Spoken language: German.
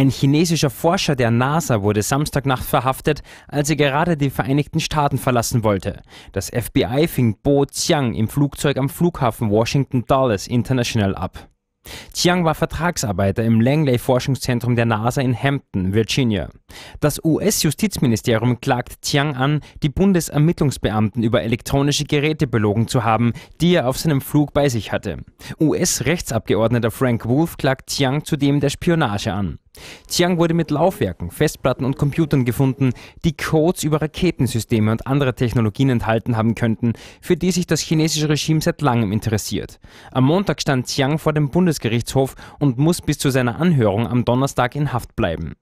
Ein chinesischer Forscher der NASA wurde Samstagnacht verhaftet, als er gerade die Vereinigten Staaten verlassen wollte. Das FBI fing Bo Xiang im Flugzeug am Flughafen Washington Dulles International ab. Chiang war Vertragsarbeiter im Langley Forschungszentrum der NASA in Hampton, Virginia. Das US-Justizministerium klagt Chiang an, die Bundesermittlungsbeamten über elektronische Geräte belogen zu haben, die er auf seinem Flug bei sich hatte. US-Rechtsabgeordneter Frank Wolf klagt Chiang zudem der Spionage an. Chiang wurde mit Laufwerken, Festplatten und Computern gefunden, die Codes über Raketensysteme und andere Technologien enthalten haben könnten, für die sich das chinesische Regime seit langem interessiert. Am Montag stand Chiang vor dem Bundesgerichtshof und muss bis zu seiner Anhörung am Donnerstag in Haft bleiben.